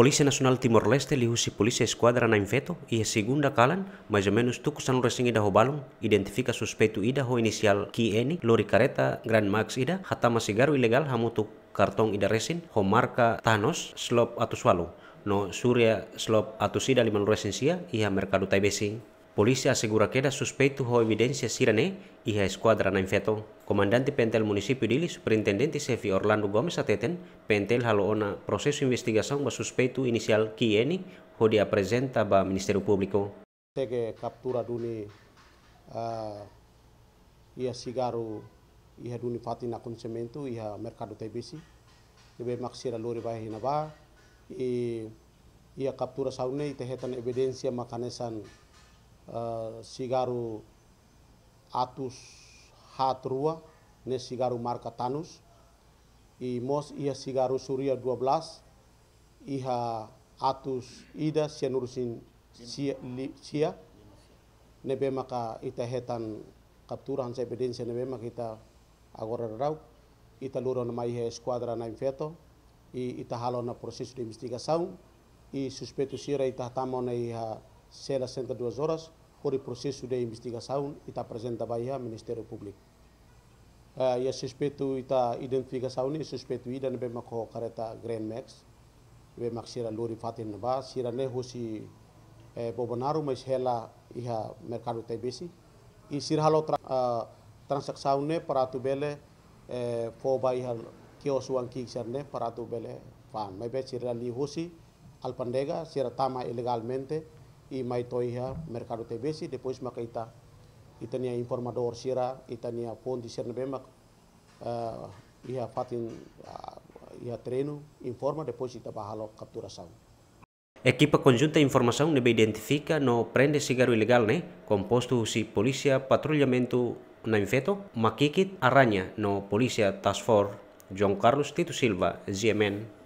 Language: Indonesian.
Polisi nasional Timor-Leste liu si Polícia Esquadra na Infeto e segunda calan, mais ou menos tuco san recém ida roubalum, identifica suspeito ida ho inicial lori careta Grand Max ida, hatama garu ilegal hamutu kartong ida resin, ho marka Thanos, slop atau swallow, no Surya slop atu sida liman resensia e a tai taibesi. Polisi asegura que era suspeito ho evidência sirane e a esquadra na infeto. Comandante pentel município Dili, superintendente Sefi Orlando Gomes ateten, pentel haloona processo investigação ba suspeito inicial que ene ho de apresenta ba Ministério Público. Tege captura duni uh, ia cigarro ia duni fati na conhecimento ia mercado TBC. Ibe maksira lori ba hina ba ia captura saune tehetan evidência makanesan Eh, sigaru atus hatrua ne sigaru markatanus i mos ia sigaru surya 12 iha atus ida sianurusin sia, li, sia nebe maka ita hetan captura hansa ne nebe maka ita agora rau ita luron na mai esquadra na infeto i ita halo na processo de investigasaun i sira ita tamo na iha se las 72 horas por el sudah de investigação ita e está presente a Bahia Ministério Público. Uh, e a suspeito e está identificação e suspeito ida bem kareta Grand Max be mak sira lori fatin ba sira ne si eh, bobonaru mas hela iha mercado TBC. i e sira halo tra, uh, transação ne para tu bele eh, fo ba iha kios wan ne para tu bele fan mai be sira li husi. al pandega sira tama ilegalmente i maitoiha mercado tebesi depois maka ita itania informador sira itania pon di sirna bemak uh, eh, ia fatin uh, eh, ia treino informa depois ita bahalo capturação sao Equipa conjunta de informação nebe identifica no prende cigarro ilegal, né? Composto si polícia patrulhamento na infeto, Makikit Aranha no polícia task force João Carlos Tito Silva, GMN.